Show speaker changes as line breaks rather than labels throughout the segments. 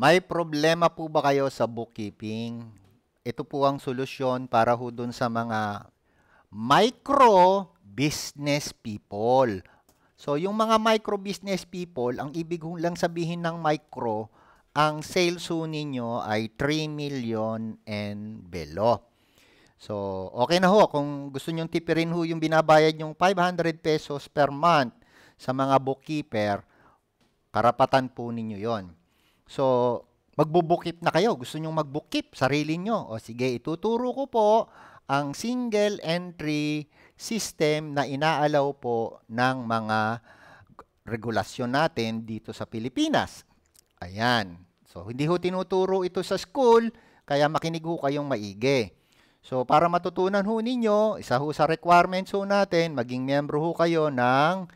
May problema po ba kayo sa bookkeeping? Ito po ang solusyon para ho dun sa mga micro business people. So yung mga micro business people, ang ibig lang sabihin ng micro, ang sales ho ninyo ay 3 million and below. So, okay na ho. Kung gusto nyong tipirin ho yung binabayad yung 500 pesos per month sa mga bookkeeper, karapatan po ninyo yon. So, magbubukip na kayo. Gusto nyong magbukip, sarili nyo. O sige, ituturo ko po ang single entry system na inaalaw po ng mga regulasyon natin dito sa Pilipinas. Ayan. So, hindi ho tinuturo ito sa school, kaya makinig ho kayong maigi. So, para matutunan ho ninyo, isa ho sa requirements ho natin, maging miyembro ho kayo ng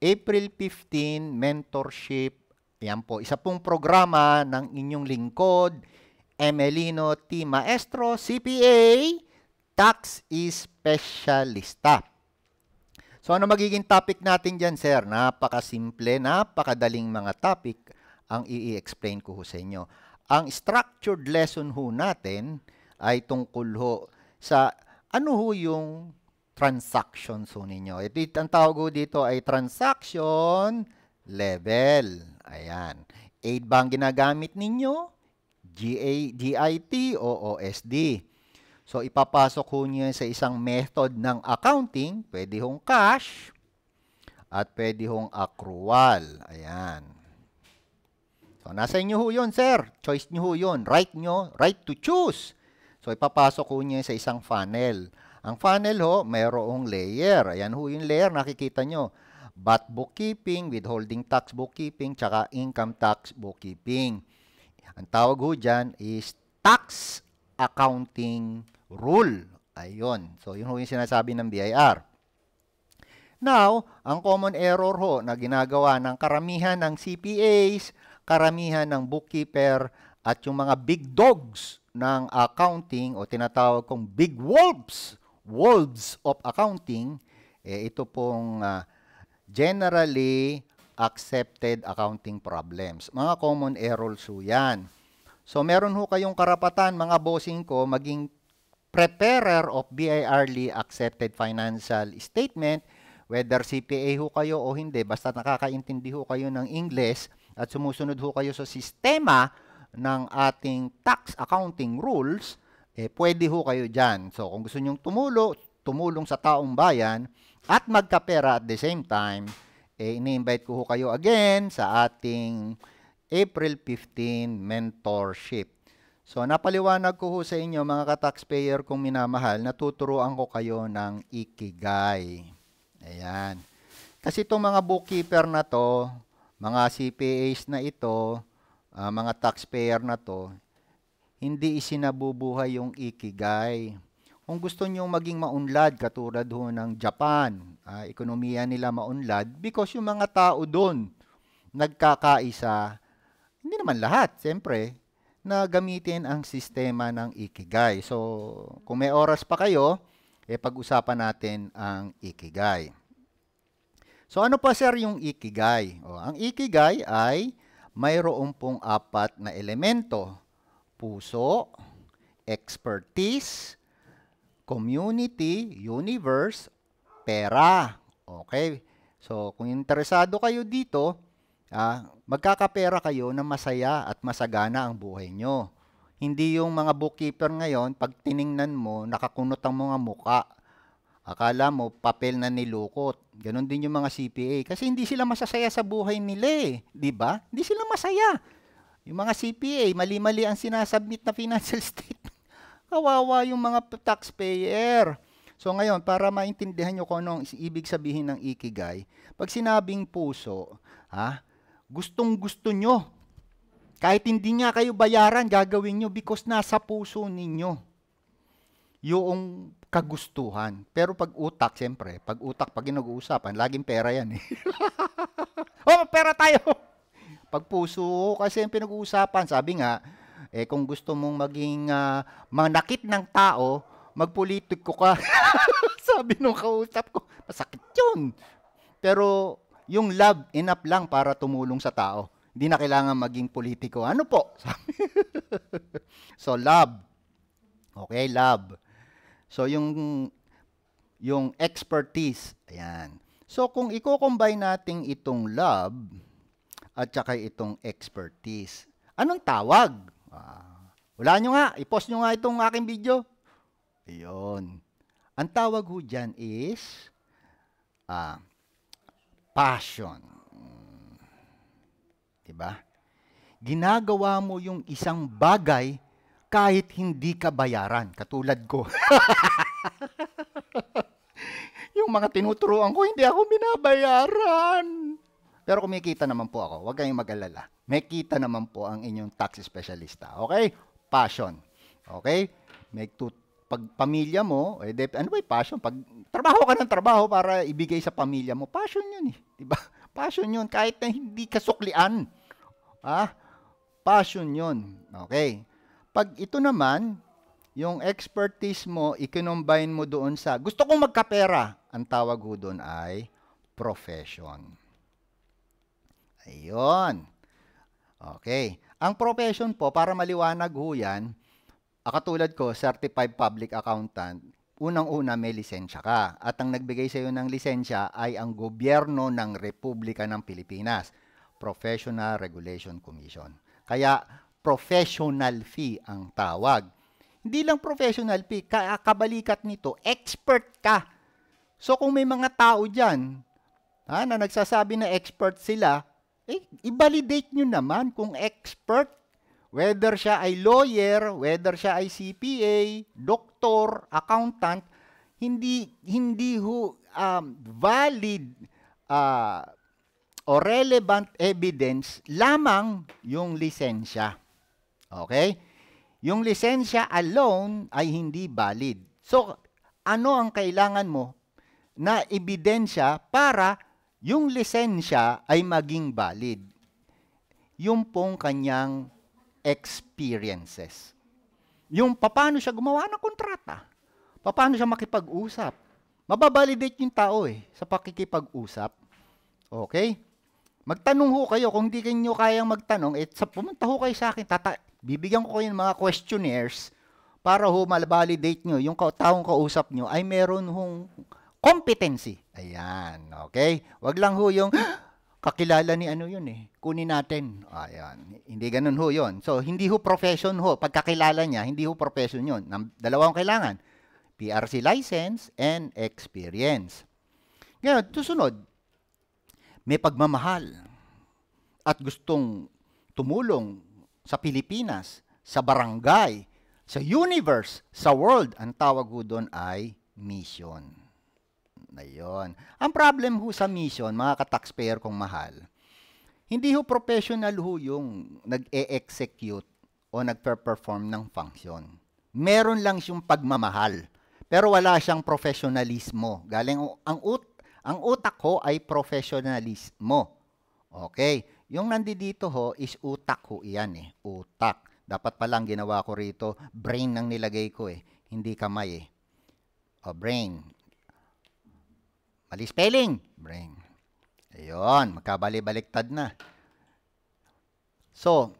April 15 Mentorship yan po, isa pong programa ng inyong lingkod, Emelino T. Maestro, CPA, Tax Specialista. So ano magiging topic natin dyan, sir? Napakasimple, napakadaling mga topic ang i-explain ko sa inyo. Ang structured lesson ho natin ay tungkol ho sa ano ho yung transactions ho ninyo. Ito, ang tawag ho dito ay transaction level. Ayan. Aid ba ang ginagamit ninyo? GA, GIT o OSD. So, ipapasok ho niyo sa isang method ng accounting. Pwede hong cash at pwede hong accrual. Ayan. So, nasa inyo ho yun, sir. Choice nyo ho yun. Right nyo, right to choose. So, ipapasok ho niyo sa isang funnel. Ang funnel ho, mayroong layer. Ayan ho yung layer, nakikita nyo VAT bookkeeping, withholding tax bookkeeping, tsaka income tax bookkeeping. Ang tawag ho dyan is tax accounting rule. Ayun. So, yun ho yung sinasabi ng BIR. Now, ang common error ho na ginagawa ng karamihan ng CPAs, karamihan ng bookkeeper, at yung mga big dogs ng accounting o tinatawag kong big wolves, wolves of accounting, eh, ito pong uh, generally accepted accounting problems. Mga common errors ho yan. So meron ho kayong karapatan, mga bossing ko, maging preparer of BIRly e accepted financial statement, whether CPA ho kayo o hindi, basta nakakaintindi ho kayo ng English at sumusunod ho kayo sa sistema ng ating tax accounting rules, eh, pwede ho kayo diyan. So, kung gusto niyo tumulo, tumulong sa taong bayan at magkapera at the same time, eh, ini-invite ko ho kayo again sa ating April 15 mentorship. So, napaliwanag ko ho sa inyo mga ka-taxpayer kung minamahal, natuturuan ko kayo ng ikigay. Ayan. Kasi itong mga bookkeeper na to, mga CPAs na ito, uh, mga taxpayer na to, hindi isinabubuhay yung ikigay. Kung gusto nyo maging maunlad, katulad ho ng Japan, uh, ekonomiya nila maunlad, because yung mga tao doon nagkakaisa, hindi naman lahat, siyempre, na gamitin ang sistema ng Ikigai. So, kung may oras pa kayo, eh, pag-usapan natin ang Ikigai. So, ano pa sir yung Ikigai? O, ang Ikigai ay mayroon pong apat na elemento. Puso, expertise, community, universe, pera. Okay? So, kung interesado kayo dito, ah, magkakapera kayo na masaya at masagana ang buhay nyo. Hindi yung mga bookkeeper ngayon, pag tiningnan mo, nakakunot ang mga muka. Akala mo, papel na nilukot. Ganon din yung mga CPA. Kasi hindi sila masasaya sa buhay nila eh. Di ba? Hindi sila masaya. Yung mga CPA, mali-mali ang sinasubmit na financial statement. Kawawa yung mga taxpayer. So ngayon, para maintindihan nyo kung anong ibig sabihin ng ikigay, pag sinabing puso, ha, gustong gusto nyo. Kahit hindi nga kayo bayaran, gagawin nyo because nasa puso ninyo yung kagustuhan. Pero pag utak, siyempre, pag utak, pag nag-uusapan, laging pera yan eh. oh, pera tayo! Pag puso, kasi yung pinag-uusapan, sabi nga, eh kung gusto mong maging uh, manakit ng tao, magpolitiko ka. Sabi nung kausap ko, masakit yun. Pero yung love, enough lang para tumulong sa tao. Hindi na kailangan maging politiko. Ano po? so love. Okay, love. So yung yung expertise, ayan. So kung i-combine natin itong love at saka itong expertise, anong tawag? Ah, wala nyo nga, i-post nyo nga itong aking video. Ayun. Ang tawag ho dyan is ah, passion. Diba? Ginagawa mo yung isang bagay kahit hindi ka bayaran, katulad ko. yung mga tinuturuan ko, hindi ako binabayaran. Pero kumikita naman po ako. Huwag kayong mag-alala. May kita naman po ang inyong tax specialista. Okay? Passion. Okay? May tut- pag pamilya mo, eh, de, ano ba yung passion? Pag trabaho ka ng trabaho para ibigay sa pamilya mo, passion yun eh. Diba? Passion yun. Kahit na hindi kasuklian. Ah, passion yun. Okay. Pag ito naman, yung expertise mo, ikinombine mo doon sa, gusto kong magkapera. Ang tawag doon ay profession. Ayun. Okay. Ang profession po, para maliwanag ho yan, ah, katulad ko, certified public accountant, unang-una may lisensya ka. At ang nagbigay sa iyo ng lisensya ay ang gobyerno ng Republika ng Pilipinas, Professional Regulation Commission. Kaya professional fee ang tawag. Hindi lang professional fee, ah, kabalikat nito, expert ka. So kung may mga tao dyan ha, na nagsasabi na expert sila, eh, i-validate nyo naman kung expert, whether siya ay lawyer, whether siya ay CPA, doktor, accountant, hindi, hindi ho um, valid uh, ah, o relevant evidence lamang yung lisensya. Okay? Yung lisensya alone ay hindi valid. So, ano ang kailangan mo na ebidensya para yung lisensya ay maging valid. Yung pong kanyang experiences. Yung paano siya gumawa ng kontrata. Paano siya makipag-usap. Mababalidate yung tao eh sa pakikipag-usap. Okay? Magtanong ho kayo kung di kayo kayang magtanong, eh, sa, pumunta ho kayo sa akin, tata, bibigyan ko kayo ng mga questionnaires para ho malbalidate nyo yung taong kausap nyo ay meron hong competency. Ayan, okay? Wag lang ho yung kakilala ni ano yun eh. Kunin natin. Ayan. Hindi ganun ho yun. So, hindi ho profession ho. Pagkakilala niya, hindi ho profession yun. Dalawang kailangan. PRC license and experience. Ngayon, susunod, may pagmamahal at gustong tumulong sa Pilipinas, sa barangay, sa universe, sa world. Ang tawag doon ay mission na yon. Ang problem ho sa mission, mga ka-taxpayer kong mahal, hindi ho professional ho yung nag-e-execute o nag perform ng function. Meron lang siyang pagmamahal, pero wala siyang professionalismo. Galing ang ut ang utak ho ay professionalismo. Okay? Yung nandito ho is utak ho iyan eh. Utak. Dapat palang ginawa ko rito, brain ang nilagay ko eh. Hindi kamay eh. O brain. Mali spelling. Bring. Ayun, magkabali-baliktad na. So,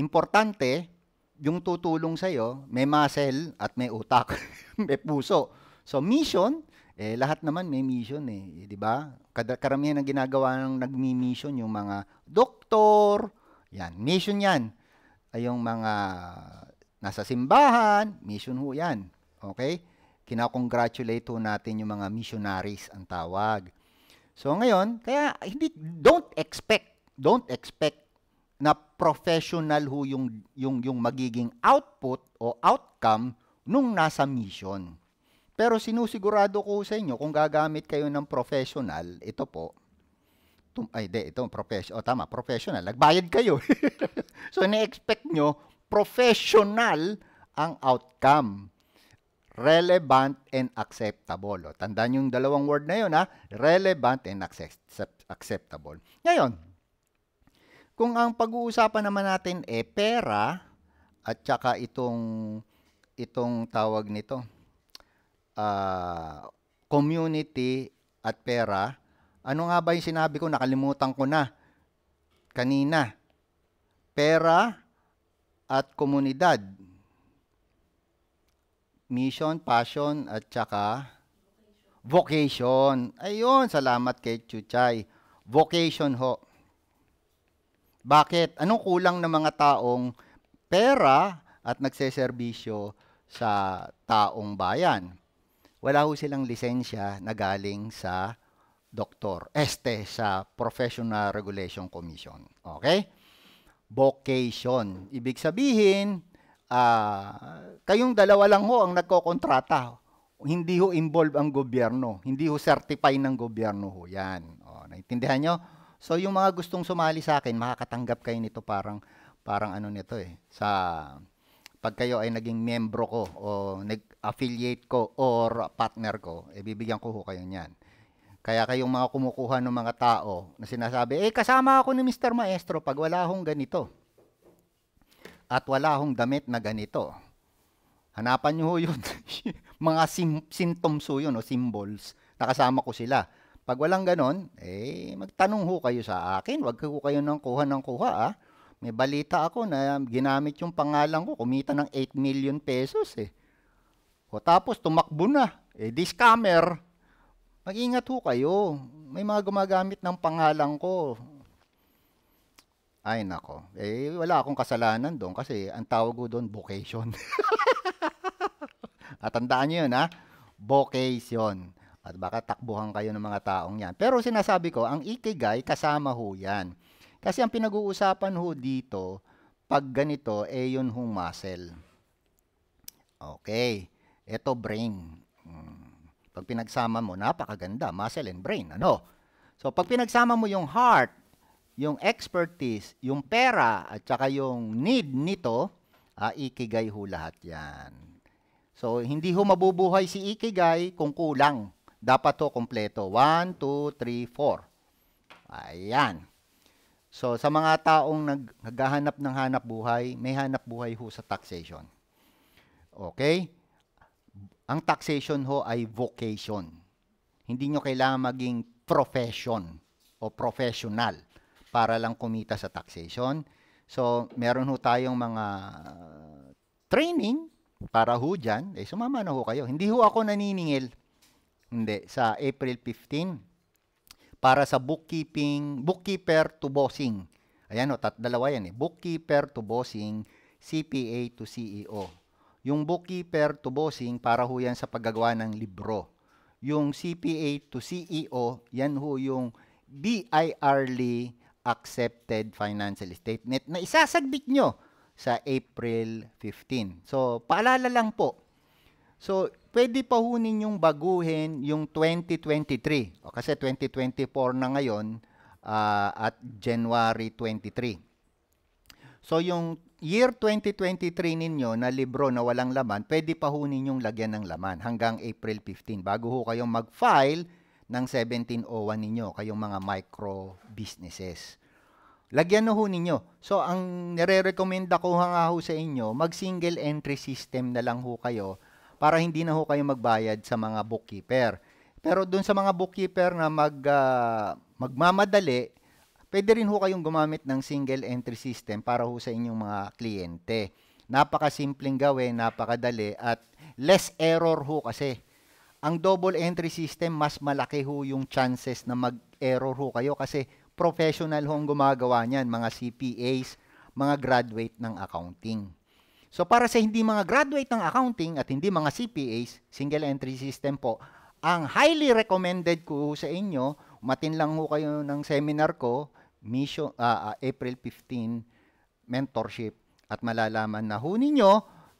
importante, yung tutulong sa'yo, may muscle at may utak, may puso. So, mission, eh, lahat naman may mission eh, eh di ba? Karamihan ang ginagawa ng nagmi-mission yung mga doktor, yan, mission yan. Ay yung mga nasa simbahan, mission ho yan. Okay? kinakongratulate ho natin yung mga missionaries ang tawag. So ngayon, kaya hindi don't expect, don't expect na professional ho yung yung yung magiging output o outcome nung nasa mission. Pero sinusigurado ko sa inyo kung gagamit kayo ng professional, ito po. Tum- ay, de, ito professional. Oh, tama, professional. Nagbayad kayo. so, ni-expect nyo professional ang outcome relevant and acceptable. O, tandaan yung dalawang word na yun, ha? relevant and acceptable. Ngayon, kung ang pag-uusapan naman natin e pera at saka itong itong tawag nito uh, community at pera, ano nga ba yung sinabi ko? Nakalimutan ko na kanina. Pera at komunidad mission, passion, at saka vocation. Ayun, salamat kay Chuchay. Vocation ho. Bakit? Anong kulang ng mga taong pera at nagseserbisyo sa taong bayan? Wala ho silang lisensya na galing sa doktor, este sa Professional Regulation Commission. Okay? Vocation. Ibig sabihin, uh, kayong dalawa lang ho ang nagkokontrata. Hindi ho involve ang gobyerno. Hindi ho certify ng gobyerno ho. Yan. O, oh, naintindihan nyo? So, yung mga gustong sumali sa akin, makakatanggap kayo nito parang, parang ano nito eh. Sa, pag kayo ay naging membro ko o nag-affiliate ko or partner ko, eh, bibigyan ko ho kayo niyan. Kaya kayong mga kumukuha ng mga tao na sinasabi, eh kasama ako ni Mr. Maestro pag wala hong ganito at wala akong damit na ganito. Hanapan nyo yun. mga sim- symptoms ho yun o symbols. Nakasama ko sila. Pag walang ganon, eh, magtanong ho kayo sa akin. Huwag ho kayo nang kuha ng kuha, ah. May balita ako na ginamit yung pangalan ko, kumita ng 8 million pesos, eh. O tapos, tumakbo na. Eh, this scammer. Mag-ingat ho kayo. May mga gumagamit ng pangalan ko. Ay nako. Eh wala akong kasalanan doon kasi ang tawag ko doon vocation. At tandaan niyo 'yun ha. Vocation. At baka takbuhan kayo ng mga taong 'yan. Pero sinasabi ko, ang ikigai kasama ho 'yan. Kasi ang pinag-uusapan ho dito pag ganito eh yun hong muscle. Okay. Ito brain. Hmm. Pag pinagsama mo, napakaganda, muscle and brain, ano? So pag pinagsama mo yung heart yung expertise, yung pera, at saka yung need nito, uh, ikigay ho lahat yan. So, hindi ho mabubuhay si ikigay kung kulang. Dapat ho kompleto. 1, 2, 3, 4. Ayan. So, sa mga taong naghahanap ng hanap buhay, may hanap buhay ho sa taxation. Okay? Ang taxation ho ay vocation. Hindi nyo kailangan maging profession o professional para lang kumita sa taxation. So, meron ho tayong mga uh, training para ho dyan. Eh, sumama na ho kayo. Hindi ho ako naniningil. Hindi, sa April 15 para sa bookkeeping, bookkeeper to bossing. Ayan o, tat, dalawa yan eh. Bookkeeper to bossing, CPA to CEO. Yung bookkeeper to bossing, para ho yan sa paggawa ng libro. Yung CPA to CEO, yan ho yung BIRly e accepted financial statement na isasagbit nyo sa April 15. So, paalala lang po. So, pwede pa ho ninyong baguhin yung 2023. O, kasi 2024 na ngayon uh, at January 23. So, yung year 2023 ninyo na libro na walang laman, pwede pa ho ninyong lagyan ng laman hanggang April 15 bago ho kayong mag-file ng 1701 ninyo, kayong mga micro businesses. Lagyan nyo ho ninyo. So, ang nire-recommend ako nga ho sa inyo, mag-single entry system na lang ho kayo para hindi na ho kayo magbayad sa mga bookkeeper. Pero doon sa mga bookkeeper na mag, uh, magmamadali, pwede rin ho kayong gumamit ng single entry system para ho sa inyong mga kliyente. Napakasimpleng gawin, napakadali, at less error ho kasi ang double entry system, mas malaki ho yung chances na mag-error ho kayo kasi professional ho ang gumagawa niyan, mga CPAs, mga graduate ng accounting. So para sa hindi mga graduate ng accounting at hindi mga CPAs, single entry system po, ang highly recommended ko sa inyo, matin lang ho kayo ng seminar ko, mission, uh, ah, ah, April 15, mentorship, at malalaman na ho ninyo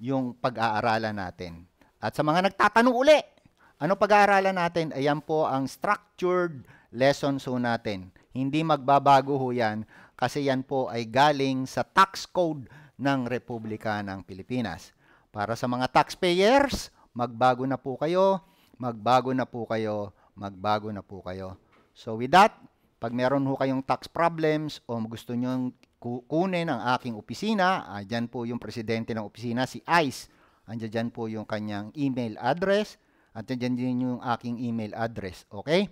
yung pag-aaralan natin. At sa mga nagtatanong uli, ano pag-aaralan natin? Ayan po ang structured lessons ho natin. Hindi magbabago ho yan kasi yan po ay galing sa tax code ng Republika ng Pilipinas. Para sa mga taxpayers, magbago na po kayo, magbago na po kayo, magbago na po kayo. So with that, pag meron ho kayong tax problems o gusto nyo kunin ang aking opisina, andyan ah, po yung presidente ng opisina, si ICE. Andiyan po yung kanyang email address at dyan din yung aking email address. Okay?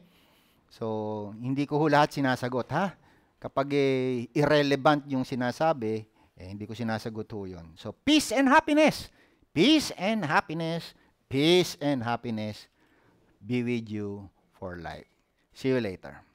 So, hindi ko lahat sinasagot, ha? Kapag eh, irrelevant yung sinasabi, eh, hindi ko sinasagot ho yun. So, peace and happiness. Peace and happiness. Peace and happiness be with you for life. See you later.